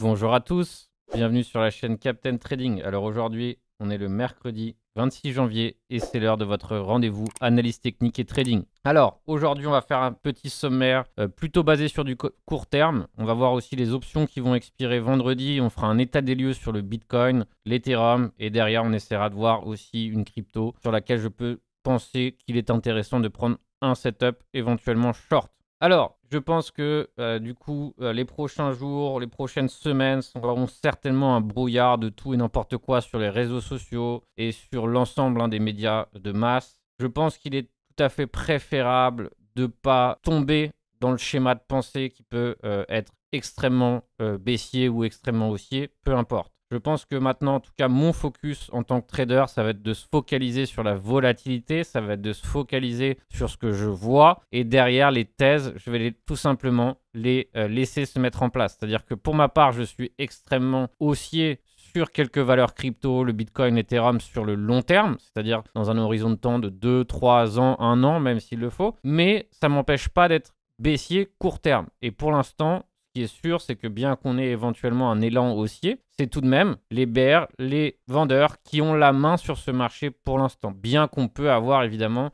Bonjour à tous, bienvenue sur la chaîne Captain Trading. Alors aujourd'hui, on est le mercredi 26 janvier et c'est l'heure de votre rendez-vous analyse technique et trading. Alors aujourd'hui, on va faire un petit sommaire euh, plutôt basé sur du court terme. On va voir aussi les options qui vont expirer vendredi. On fera un état des lieux sur le Bitcoin, l'Ethereum et derrière, on essaiera de voir aussi une crypto sur laquelle je peux penser qu'il est intéressant de prendre un setup éventuellement short. Alors, je pense que euh, du coup, euh, les prochains jours, les prochaines semaines seront certainement un brouillard de tout et n'importe quoi sur les réseaux sociaux et sur l'ensemble hein, des médias de masse. Je pense qu'il est tout à fait préférable de pas tomber dans le schéma de pensée qui peut euh, être extrêmement baissier ou extrêmement haussier, peu importe. Je pense que maintenant, en tout cas, mon focus en tant que trader, ça va être de se focaliser sur la volatilité, ça va être de se focaliser sur ce que je vois. Et derrière, les thèses, je vais les, tout simplement les euh, laisser se mettre en place. C'est-à-dire que pour ma part, je suis extrêmement haussier sur quelques valeurs crypto, le Bitcoin, l'Ethereum sur le long terme, c'est-à-dire dans un horizon de temps de 2, 3 ans, 1 an, même s'il le faut. Mais ça ne m'empêche pas d'être baissier court terme. Et pour l'instant, qui est sûr, c'est que bien qu'on ait éventuellement un élan haussier, c'est tout de même les bears les vendeurs qui ont la main sur ce marché pour l'instant. Bien qu'on peut avoir évidemment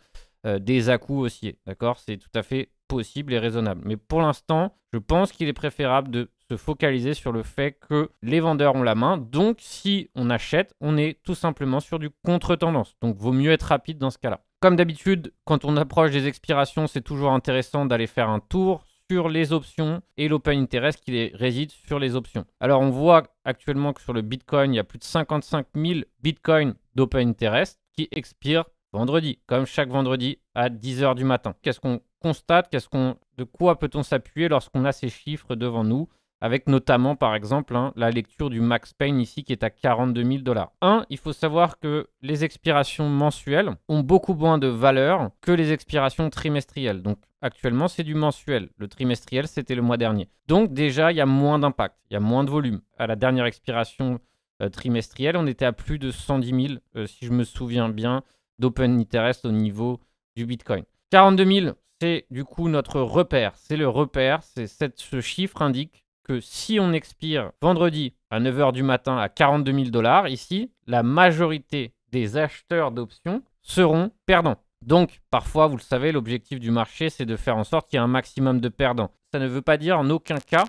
euh, des à haussiers, d'accord C'est tout à fait possible et raisonnable. Mais pour l'instant, je pense qu'il est préférable de se focaliser sur le fait que les vendeurs ont la main. Donc, si on achète, on est tout simplement sur du contre-tendance. Donc, vaut mieux être rapide dans ce cas-là. Comme d'habitude, quand on approche des expirations, c'est toujours intéressant d'aller faire un tour sur les options et l'open interest qui réside sur les options. Alors on voit actuellement que sur le Bitcoin, il y a plus de 55 000 Bitcoins d'open interest qui expirent vendredi, comme chaque vendredi à 10h du matin. Qu'est-ce qu'on constate Qu'est-ce qu'on, De quoi peut-on s'appuyer lorsqu'on a ces chiffres devant nous avec notamment par exemple hein, la lecture du Max pain ici qui est à 42 000 dollars. 1. Il faut savoir que les expirations mensuelles ont beaucoup moins de valeur que les expirations trimestrielles. Donc Actuellement, c'est du mensuel. Le trimestriel, c'était le mois dernier. Donc déjà, il y a moins d'impact, il y a moins de volume. À la dernière expiration euh, trimestrielle, on était à plus de 110 000, euh, si je me souviens bien, d'open interest au niveau du Bitcoin. 42 000, c'est du coup notre repère. C'est le repère. C'est ce chiffre indique que si on expire vendredi à 9h du matin à 42 000 dollars, ici, la majorité des acheteurs d'options seront perdants. Donc, parfois, vous le savez, l'objectif du marché, c'est de faire en sorte qu'il y ait un maximum de perdants. Ça ne veut pas dire en aucun cas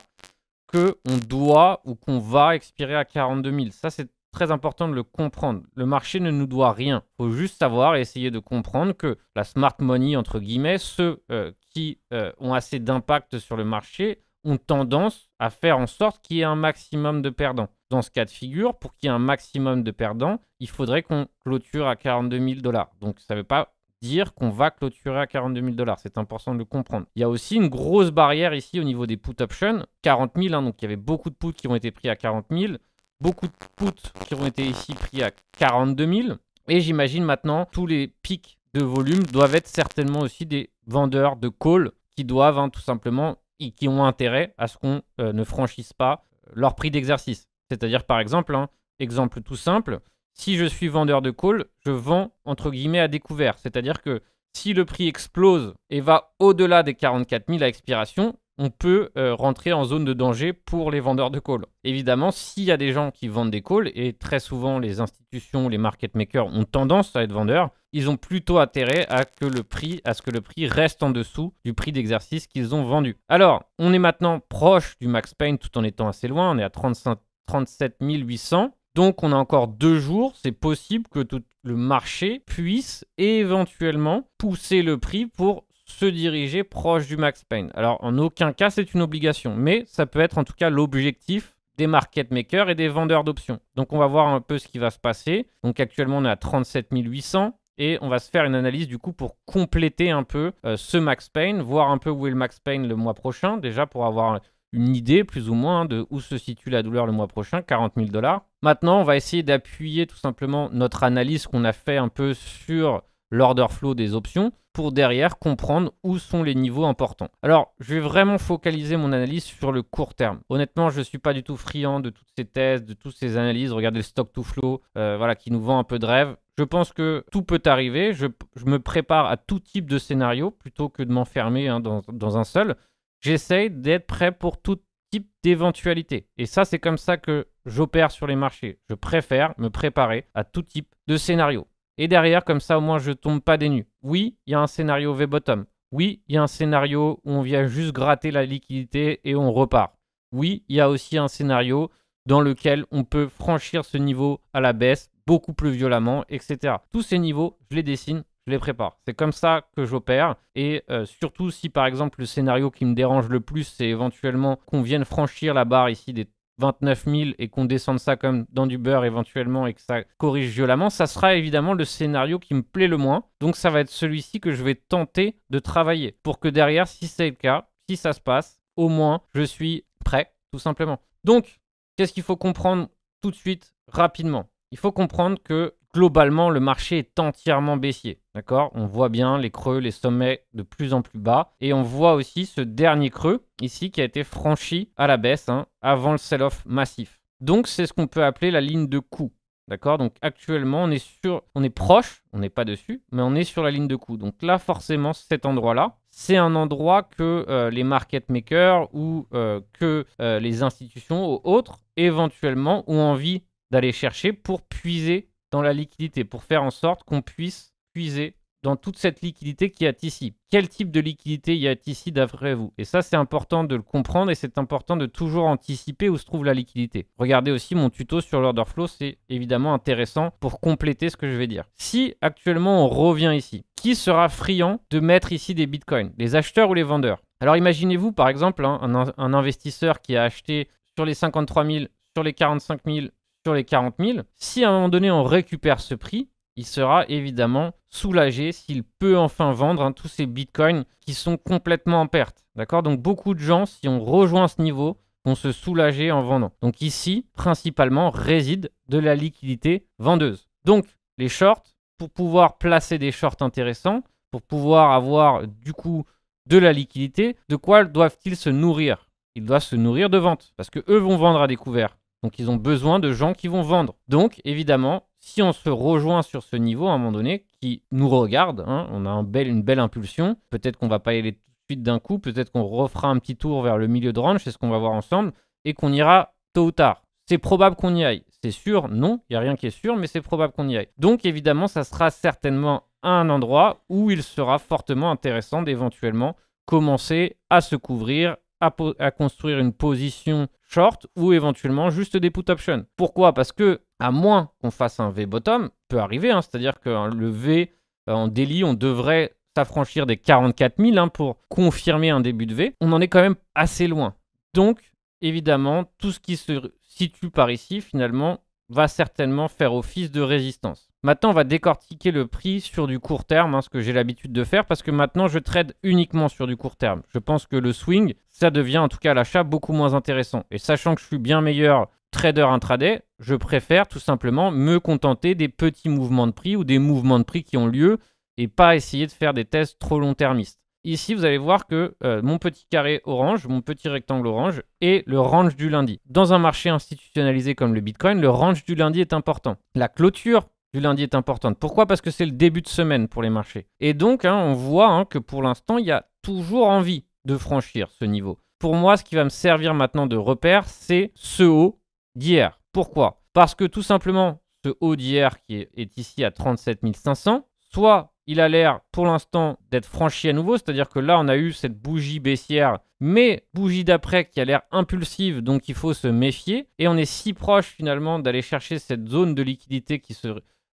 qu'on doit ou qu'on va expirer à 42 000. Ça, c'est très important de le comprendre. Le marché ne nous doit rien. Il faut juste savoir et essayer de comprendre que la smart money, entre guillemets, ceux euh, qui euh, ont assez d'impact sur le marché, ont tendance à faire en sorte qu'il y ait un maximum de perdants. Dans ce cas de figure, pour qu'il y ait un maximum de perdants, il faudrait qu'on clôture à 42 000 dollars. Donc ça ne veut pas dire qu'on va clôturer à 42 000 dollars. C'est important de le comprendre. Il y a aussi une grosse barrière ici au niveau des put options, 40 000. Hein, donc il y avait beaucoup de puts qui ont été pris à 40 000, beaucoup de puts qui ont été ici pris à 42 000. Et j'imagine maintenant tous les pics de volume doivent être certainement aussi des vendeurs de call qui doivent hein, tout simplement et qui ont intérêt à ce qu'on euh, ne franchisse pas euh, leur prix d'exercice. C'est-à-dire par exemple, hein, exemple tout simple, si je suis vendeur de call, je vends entre guillemets à découvert. C'est-à-dire que si le prix explose et va au-delà des 44 000 à expiration, on peut euh, rentrer en zone de danger pour les vendeurs de call. Évidemment, s'il y a des gens qui vendent des calls, et très souvent les institutions, les market makers ont tendance à être vendeurs, ils ont plutôt intérêt à, que le prix, à ce que le prix reste en dessous du prix d'exercice qu'ils ont vendu. Alors, on est maintenant proche du max pain tout en étant assez loin, on est à 35, 37 800. Donc on a encore deux jours, c'est possible que tout le marché puisse éventuellement pousser le prix pour se diriger proche du max pain. Alors en aucun cas c'est une obligation, mais ça peut être en tout cas l'objectif des market makers et des vendeurs d'options. Donc on va voir un peu ce qui va se passer. Donc actuellement on est à 37 800 et on va se faire une analyse du coup pour compléter un peu euh, ce max pain, voir un peu où est le max pain le mois prochain déjà pour avoir une idée plus ou moins hein, de où se situe la douleur le mois prochain, 40 000 dollars. Maintenant, on va essayer d'appuyer tout simplement notre analyse qu'on a fait un peu sur l'order flow des options pour derrière comprendre où sont les niveaux importants. Alors, je vais vraiment focaliser mon analyse sur le court terme. Honnêtement, je ne suis pas du tout friand de toutes ces thèses, de toutes ces analyses. Regardez le stock to flow, euh, voilà, qui nous vend un peu de rêve. Je pense que tout peut arriver. Je, me prépare à tout type de scénario plutôt que de m'enfermer hein, dans un seul j'essaye d'être prêt pour tout type d'éventualité. Et ça, c'est comme ça que j'opère sur les marchés. Je préfère me préparer à tout type de scénario. Et derrière, comme ça, au moins, je tombe pas des nues. Oui, il y a un scénario V-bottom. Oui, il y a un scénario où on vient juste gratter la liquidité et on repart. Oui, il y a aussi un scénario dans lequel on peut franchir ce niveau à la baisse beaucoup plus violemment, etc. Tous ces niveaux, je les dessine je les prépare. C'est comme ça que j'opère. Et euh, surtout si par exemple le scénario qui me dérange le plus, c'est éventuellement qu'on vienne franchir la barre ici des 29 000 et qu'on descende ça comme dans du beurre éventuellement et que ça corrige violemment, ça sera évidemment le scénario qui me plaît le moins. Donc ça va être celui-ci que je vais tenter de travailler pour que derrière, si c'est le cas, si ça se passe, au moins je suis prêt, tout simplement. Donc, qu'est-ce qu'il faut comprendre tout de suite, rapidement Il faut comprendre que globalement, le marché est entièrement baissier. D'accord On voit bien les creux, les sommets de plus en plus bas. Et on voit aussi ce dernier creux ici qui a été franchi à la baisse hein, avant le sell-off massif. Donc, c'est ce qu'on peut appeler la ligne de coût. D'accord Donc actuellement, on est sur, on est proche, on n'est pas dessus, mais on est sur la ligne de coût. Donc là, forcément, cet endroit-là, c'est un endroit que euh, les market makers ou euh, que euh, les institutions ou autres, éventuellement, ont envie d'aller chercher pour puiser dans la liquidité pour faire en sorte qu'on puisse puiser dans toute cette liquidité qui est ici. Quel type de liquidité il y a ici d'après vous Et ça, c'est important de le comprendre et c'est important de toujours anticiper où se trouve la liquidité. Regardez aussi mon tuto sur l'order flow, c'est évidemment intéressant pour compléter ce que je vais dire. Si actuellement on revient ici, qui sera friand de mettre ici des bitcoins Les acheteurs ou les vendeurs Alors imaginez-vous par exemple hein, un, un investisseur qui a acheté sur les 53 000, sur les 45 000, les 40 000. Si à un moment donné on récupère ce prix, il sera évidemment soulagé s'il peut enfin vendre hein, tous ces bitcoins qui sont complètement en perte. D'accord Donc beaucoup de gens, si on rejoint ce niveau, vont se soulager en vendant. Donc ici, principalement, réside de la liquidité vendeuse. Donc les shorts, pour pouvoir placer des shorts intéressants, pour pouvoir avoir du coup de la liquidité, de quoi doivent-ils se nourrir Ils doivent se nourrir de ventes parce que eux vont vendre à découvert. Donc ils ont besoin de gens qui vont vendre. Donc évidemment, si on se rejoint sur ce niveau à un moment donné, qui nous regarde, hein, on a une belle impulsion, peut-être qu'on va pas y aller tout de suite d'un coup, peut-être qu'on refera un petit tour vers le milieu de range, c'est ce qu'on va voir ensemble, et qu'on ira tôt ou tard. C'est probable qu'on y aille. C'est sûr, non, il n'y a rien qui est sûr, mais c'est probable qu'on y aille. Donc évidemment, ça sera certainement un endroit où il sera fortement intéressant d'éventuellement commencer à se couvrir, à construire une position short ou éventuellement juste des put options. Pourquoi Parce que à moins qu'on fasse un V bottom, peut arriver, hein, c'est-à-dire que hein, le V euh, en délit, on devrait s'affranchir des 44 000 hein, pour confirmer un début de V. On en est quand même assez loin. Donc, évidemment, tout ce qui se situe par ici, finalement, va certainement faire office de résistance. Maintenant, on va décortiquer le prix sur du court terme, hein, ce que j'ai l'habitude de faire, parce que maintenant, je trade uniquement sur du court terme. Je pense que le swing, ça devient en tout cas l'achat beaucoup moins intéressant. Et sachant que je suis bien meilleur trader intraday, je préfère tout simplement me contenter des petits mouvements de prix ou des mouvements de prix qui ont lieu et pas essayer de faire des tests trop long-termistes. Ici, vous allez voir que euh, mon petit carré orange, mon petit rectangle orange est le range du lundi. Dans un marché institutionnalisé comme le Bitcoin, le range du lundi est important. La clôture lundi est importante. Pourquoi Parce que c'est le début de semaine pour les marchés. Et donc, hein, on voit hein, que pour l'instant, il y a toujours envie de franchir ce niveau. Pour moi, ce qui va me servir maintenant de repère, c'est ce haut d'hier. Pourquoi Parce que tout simplement, ce haut d'hier qui est, est ici à 37 500, soit il a l'air pour l'instant d'être franchi à nouveau, c'est-à-dire que là on a eu cette bougie baissière, mais bougie d'après qui a l'air impulsive, donc il faut se méfier, et on est si proche finalement d'aller chercher cette zone de liquidité qui se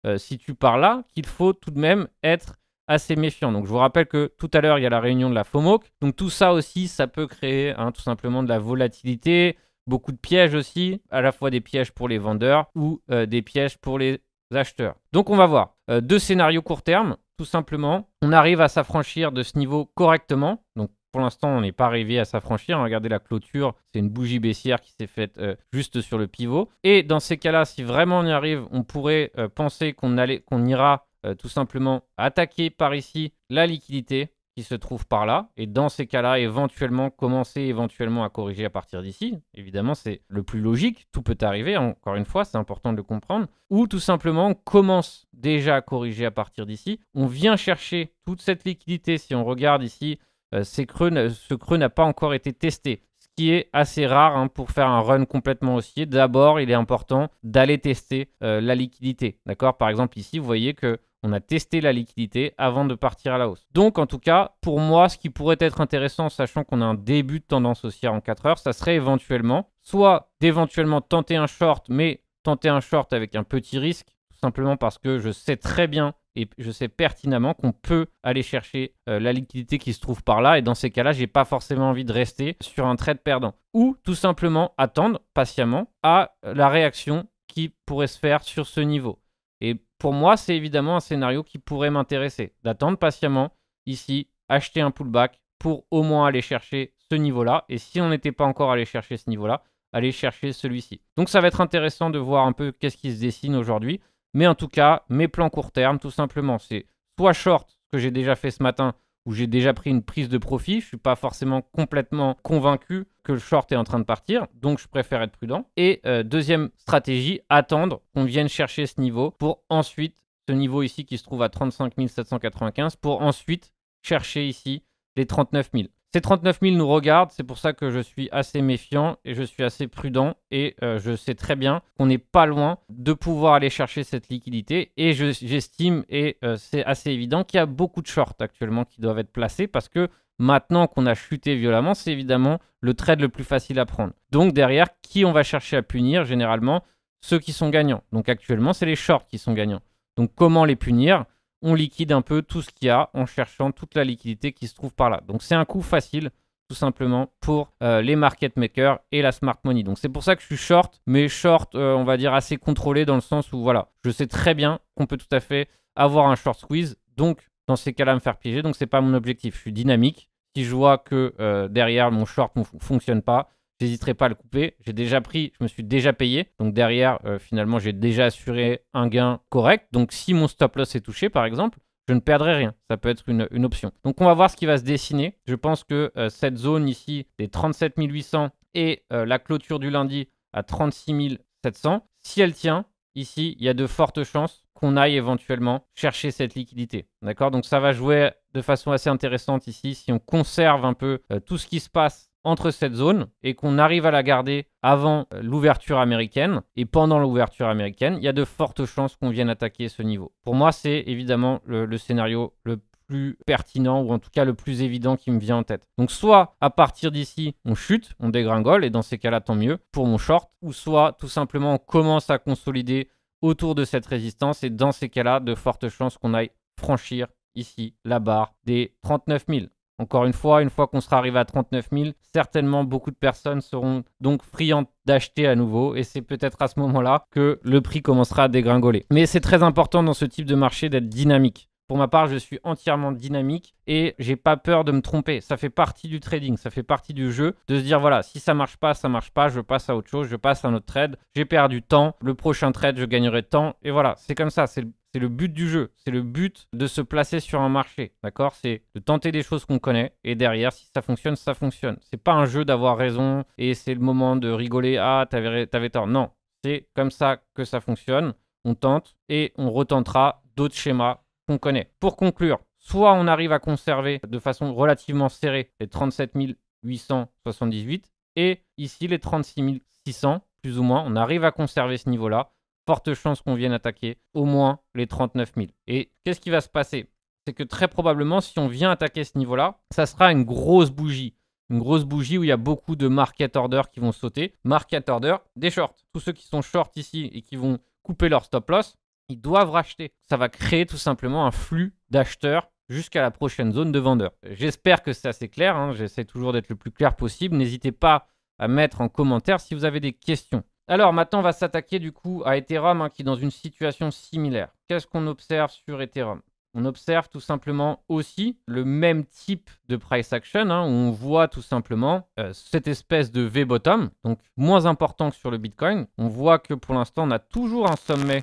euh, si tu pars là qu'il faut tout de même être assez méfiant. Donc je vous rappelle que tout à l'heure, il y a la réunion de la FOMOC. Donc tout ça aussi, ça peut créer hein, tout simplement de la volatilité, beaucoup de pièges aussi, à la fois des pièges pour les vendeurs ou euh, des pièges pour les acheteurs. Donc on va voir euh, deux scénarios court terme, tout simplement. On arrive à s'affranchir de ce niveau correctement. Donc pour l'instant, on n'est pas arrivé à s'affranchir. Regardez la clôture, c'est une bougie baissière qui s'est faite euh, juste sur le pivot. Et dans ces cas-là, si vraiment on y arrive, on pourrait euh, penser qu'on qu'on ira euh, tout simplement attaquer par ici la liquidité qui se trouve par là. Et dans ces cas-là, éventuellement, commencer éventuellement à corriger à partir d'ici. Évidemment, c'est le plus logique. Tout peut arriver. Hein. Encore une fois, c'est important de le comprendre. Ou tout simplement, on commence déjà à corriger à partir d'ici. On vient chercher toute cette liquidité. Si on regarde ici, euh, ce creux n'a pas encore été testé ce qui est assez rare hein, pour faire un run complètement haussier. D'abord, il est important d'aller tester euh, la liquidité. D'accord Par exemple, ici, vous voyez que on a testé la liquidité avant de partir à la hausse. Donc, en tout cas, pour moi, ce qui pourrait être intéressant, sachant qu'on a un début de tendance haussière en 4 heures, ça serait éventuellement, soit d'éventuellement tenter un short, mais tenter un short avec un petit risque, tout simplement parce que je sais très bien et je sais pertinemment qu'on peut aller chercher euh, la liquidité qui se trouve par là. Et dans ces cas-là, j'ai pas forcément envie de rester sur un trade perdant. Ou tout simplement attendre patiemment à euh, la réaction qui pourrait se faire sur ce niveau. Et pour moi, c'est évidemment un scénario qui pourrait m'intéresser. D'attendre patiemment ici, acheter un pullback pour au moins aller chercher ce niveau-là. Et si on n'était pas encore allé chercher ce niveau-là, aller chercher celui-ci. Donc ça va être intéressant de voir un peu qu'est-ce qui se dessine aujourd'hui. Mais en tout cas, mes plans court terme, tout simplement, c'est soit short, que j'ai déjà fait ce matin, où j'ai déjà pris une prise de profit. Je ne suis pas forcément complètement convaincu que le short est en train de partir, donc je préfère être prudent. Et euh, deuxième stratégie, attendre qu'on vienne chercher ce niveau pour ensuite, ce niveau ici qui se trouve à 35 795, pour ensuite chercher ici les 39 000. Ces 39 000 nous regardent, c'est pour ça que je suis assez méfiant et je suis assez prudent et euh, je sais très bien qu'on n'est pas loin de pouvoir aller chercher cette liquidité et j'estime, et euh, c'est assez évident, qu'il y a beaucoup de shorts actuellement qui doivent être placés parce que maintenant qu'on a chuté violemment, c'est évidemment le trade le plus facile à prendre. Donc derrière, qui on va chercher à punir Généralement, ceux qui sont gagnants. Donc actuellement, c'est les shorts qui sont gagnants. Donc comment les punir on liquide un peu tout ce qu'il y a en cherchant toute la liquidité qui se trouve par là. Donc c'est un coût facile tout simplement pour euh, les market makers et la smart money. Donc c'est pour ça que je suis short, mais short, euh, on va dire assez contrôlé dans le sens où voilà, je sais très bien qu'on peut tout à fait avoir un short squeeze, donc dans ces cas-là me faire piéger, donc c'est pas mon objectif. Je suis dynamique. Si je vois que euh, derrière mon short ne fonctionne pas, J'hésiterai pas à le couper. J'ai déjà pris, je me suis déjà payé. Donc derrière, euh, finalement, j'ai déjà assuré un gain correct. Donc si mon stop loss est touché, par exemple, je ne perdrai rien. Ça peut être une, option. Donc on va voir ce qui va se dessiner. Je pense que euh, cette zone ici des 37 800 et euh, la clôture du lundi à 36 700, si elle tient, ici, il y a de fortes chances qu'on aille éventuellement chercher cette liquidité. D'accord Donc ça va jouer de façon assez intéressante ici. Si on conserve un peu tout ce qui se passe entre cette zone et qu'on arrive à la garder avant euh, l'ouverture américaine et pendant l'ouverture américaine, il y a de fortes chances qu'on vienne attaquer ce niveau. Pour moi, c'est évidemment le, scénario le plus pertinent ou en tout cas le plus évident qui me vient en tête. Donc soit à partir d'ici, on chute, on dégringole et dans ces cas-là, tant mieux pour mon short, ou soit tout simplement on commence à consolider autour de cette résistance et dans ces cas-là, de fortes chances qu'on aille franchir ici la barre des 39 000. Encore une fois, une fois qu'on sera arrivé à 39 000, certainement beaucoup de personnes seront donc friandes d'acheter à nouveau et c'est peut-être à ce moment-là que le prix commencera à dégringoler. Mais c'est très important dans ce type de marché d'être dynamique. Pour ma part, je suis entièrement dynamique et j'ai pas peur de me tromper. Ça fait partie du trading, ça fait partie du jeu de se dire voilà, si ça marche pas, ça marche pas, je passe à autre chose, je passe à un autre trade, j'ai perdu temps, le prochain trade, je gagnerai temps et voilà, c'est comme ça, c'est c'est le but du jeu. C'est le but de se placer sur un marché. D'accord C'est de tenter des choses qu'on connaît. Et derrière, si ça fonctionne, ça fonctionne. C'est pas un jeu d'avoir raison et c'est le moment de rigoler. Ah, t'avais, t'avais tort. Non. C'est comme ça que ça fonctionne. On tente et on retentera d'autres schémas qu'on connaît. Pour conclure, soit on arrive à conserver de façon relativement serrée les 37 878 et ici les 36 600, plus ou moins. On arrive à conserver ce niveau-là forte chance qu'on vienne attaquer au moins les 39 000. Et qu'est-ce qui va se passer C'est que très probablement, si on vient attaquer ce niveau-là, ça sera une grosse bougie. Une grosse bougie où il y a beaucoup de market order qui vont sauter. Market order, des shorts. Tous ceux qui sont shorts ici et qui vont couper leur stop loss, ils doivent racheter. Ça va créer tout simplement un flux d'acheteurs jusqu'à la prochaine zone de vendeurs. J'espère que c'est assez clair. Hein. J'essaie toujours d'être le plus clair possible. N'hésitez pas à mettre en commentaire si vous avez des questions. Alors maintenant, on va s'attaquer du coup à Ethereum hein, qui est dans une situation similaire. Qu'est-ce qu'on observe sur Ethereum On observe tout simplement aussi le même type de price action hein, où on voit tout simplement euh, cette espèce de V-bottom, donc moins important que sur le Bitcoin. On voit que pour l'instant, on a toujours un sommet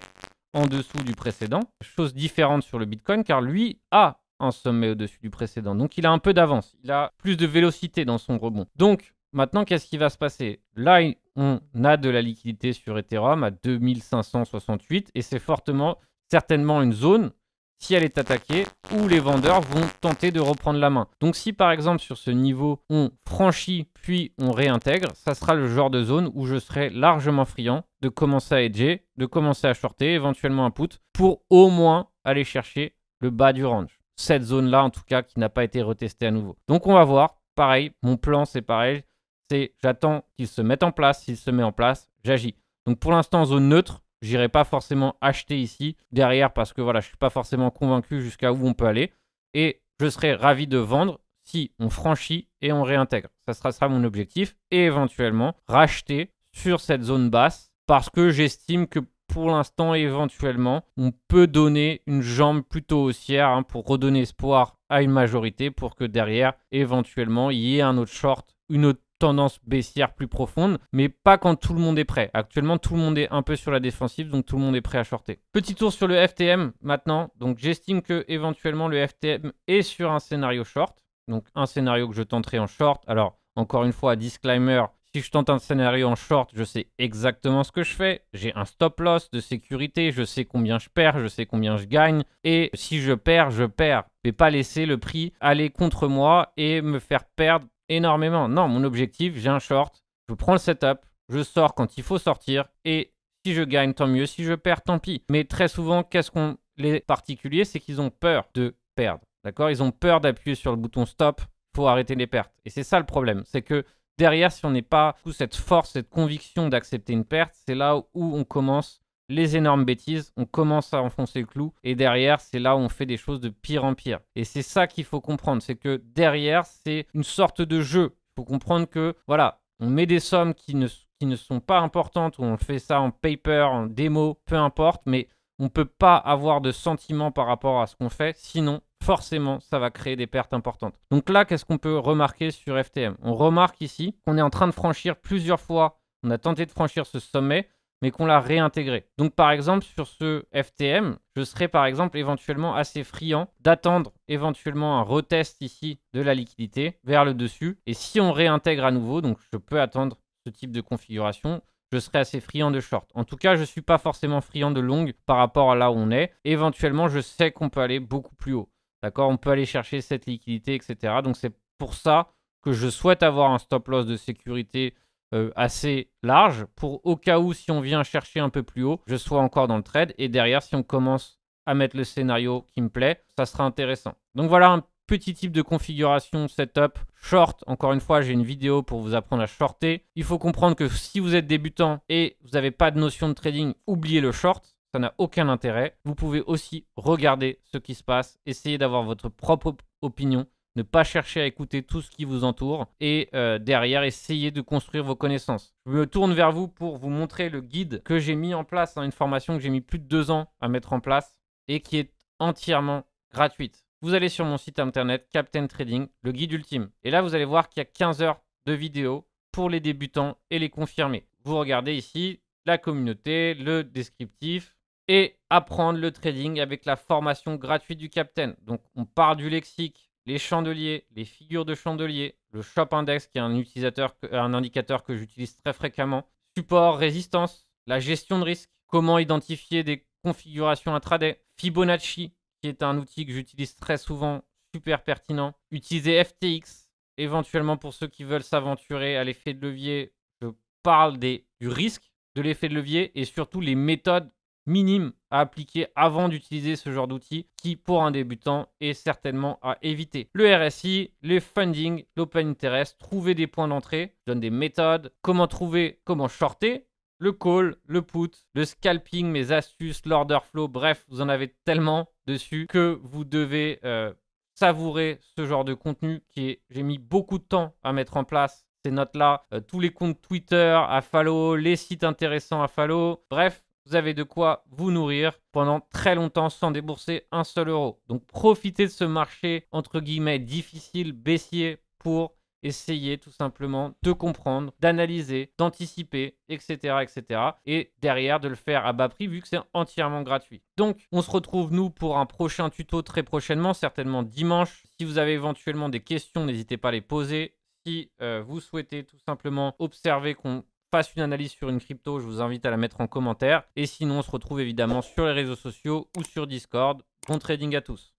en dessous du précédent. Chose différente sur le Bitcoin car lui a un sommet au-dessus du précédent. Donc il a un peu d'avance, il a plus de vélocité dans son rebond. Donc Maintenant, qu'est-ce qui va se passer Là, on a de la liquidité sur Ethereum à 2568 et c'est fortement, certainement une zone, si elle est attaquée, où les vendeurs vont tenter de reprendre la main. Donc si par exemple sur ce niveau, on franchit puis on réintègre, ça sera le genre de zone où je serai largement friand de commencer à edger, de commencer à shorter, éventuellement un put, pour au moins aller chercher le bas du range. Cette zone-là, en tout cas, qui n'a pas été retestée à nouveau. Donc on va voir. Pareil, mon plan, c'est pareil c'est j'attends qu'il se mette en place. S'il se met en place, j'agis. Donc pour l'instant, zone neutre, j'irai pas forcément acheter ici derrière parce que voilà, je suis pas forcément convaincu jusqu'à où on peut aller. Et je serai ravi de vendre si on franchit et on réintègre. Ça sera, sera mon objectif. Et éventuellement, racheter sur cette zone basse parce que j'estime que pour l'instant, éventuellement, on peut donner une jambe plutôt haussière hein, pour redonner espoir à une majorité pour que derrière, éventuellement, il y ait un autre short, une autre tendance baissière plus profonde, mais pas quand tout le monde est prêt. Actuellement, tout le monde est un peu sur la défensive, donc tout le monde est prêt à shorter. Petit tour sur le FTM maintenant. Donc j'estime que éventuellement le FTM est sur un scénario short. Donc un scénario que je tenterai en short. Alors encore une fois, disclaimer, si je tente un scénario en short, je sais exactement ce que je fais. J'ai un stop loss de sécurité, je sais combien je perds, je sais combien je gagne. Et si je perds, je perds. Mais pas laisser le prix aller contre moi et me faire perdre énormément. Non, mon objectif, j'ai un short, je prends le setup, je sors quand il faut sortir et si je gagne, tant mieux. Si je perds, tant pis. Mais très souvent, qu'est-ce qu'on les particuliers, c'est qu'ils ont peur de perdre. D'accord Ils ont peur d'appuyer sur le bouton stop pour arrêter les pertes. Et c'est ça le problème, c'est que derrière, si on n'est pas sous cette force, cette conviction d'accepter une perte, c'est là où on commence les énormes bêtises, on commence à enfoncer le clou, et derrière, c'est là où on fait des choses de pire en pire. Et c'est ça qu'il faut comprendre, c'est que derrière, c'est une sorte de jeu. Il faut comprendre que, voilà, on met des sommes qui ne, qui ne sont pas importantes, ou on fait ça en paper, en démo, peu importe, mais on ne peut pas avoir de sentiment par rapport à ce qu'on fait, sinon forcément, ça va créer des pertes importantes. Donc là, qu'est-ce qu'on peut remarquer sur FTM On remarque ici qu'on est en train de franchir plusieurs fois, on a tenté de franchir ce sommet, mais qu'on l'a réintégré. Donc par exemple sur ce FTM, je serais par exemple éventuellement assez friand d'attendre éventuellement un retest ici de la liquidité vers le dessus. Et si on réintègre à nouveau, donc je peux attendre ce type de configuration, je serais assez friand de short. En tout cas, je ne suis pas forcément friand de long par rapport à là où on est. Éventuellement, je sais qu'on peut aller beaucoup plus haut. D'accord On peut aller chercher cette liquidité, etc. Donc c'est pour ça que je souhaite avoir un stop loss de sécurité euh, assez large pour au cas où si on vient chercher un peu plus haut, je sois encore dans le trade. Et derrière, si on commence à mettre le scénario qui me plaît, ça sera intéressant. Donc voilà un petit type de configuration, setup, short. Encore une fois, j'ai une vidéo pour vous apprendre à shorter. Il faut comprendre que si vous êtes débutant et vous n'avez pas de notion de trading, oubliez le short. Ça n'a aucun intérêt. Vous pouvez aussi regarder ce qui se passe, essayer d'avoir votre propre opinion ne pas chercher à écouter tout ce qui vous entoure et euh, derrière essayez de construire vos connaissances. Je me tourne vers vous pour vous montrer le guide que j'ai mis en place, dans hein, une formation que j'ai mis plus de deux ans à mettre en place et qui est entièrement gratuite. Vous allez sur mon site internet Captain Trading, le guide ultime. Et là, vous allez voir qu'il y a 15 heures de vidéos pour les débutants et les confirmés. Vous regardez ici la communauté, le descriptif, et apprendre le trading avec la formation gratuite du Captain. Donc on part du lexique, les chandeliers, les figures de chandeliers, le shop index qui est un, utilisateur, un indicateur que j'utilise très fréquemment, support, résistance, la gestion de risque, comment identifier des configurations intraday, Fibonacci qui est un outil que j'utilise très souvent, super pertinent, utiliser FTX éventuellement pour ceux qui veulent s'aventurer à l'effet de levier, je parle des, du risque de l'effet de levier et surtout les méthodes minime à appliquer avant d'utiliser ce genre d'outils qui, pour un débutant, est certainement à éviter. Le RSI, les funding, l'open interest, trouver des points d'entrée, donne des méthodes, comment trouver, comment shorter, le call, le put, le scalping, mes astuces, l'order flow, bref, vous en avez tellement dessus que vous devez euh, savourer ce genre de contenu qui est, j'ai mis beaucoup de temps à mettre en place ces notes-là, euh, tous les comptes Twitter à fallo les sites intéressants à fallo bref, vous avez de quoi vous nourrir pendant très longtemps sans débourser un seul euro. Donc profitez de ce marché entre guillemets difficile, baissier pour essayer tout simplement de comprendre, d'analyser, d'anticiper, etc., etc. Et derrière de le faire à bas prix vu que c'est entièrement gratuit. Donc on se retrouve nous pour un prochain tuto très prochainement, certainement dimanche. Si vous avez éventuellement des questions, n'hésitez pas à les poser. Si euh, vous souhaitez tout simplement observer qu'on fasse une analyse sur une crypto, je vous invite à la mettre en commentaire. Et sinon, on se retrouve évidemment sur les réseaux sociaux ou sur Discord. Bon trading à tous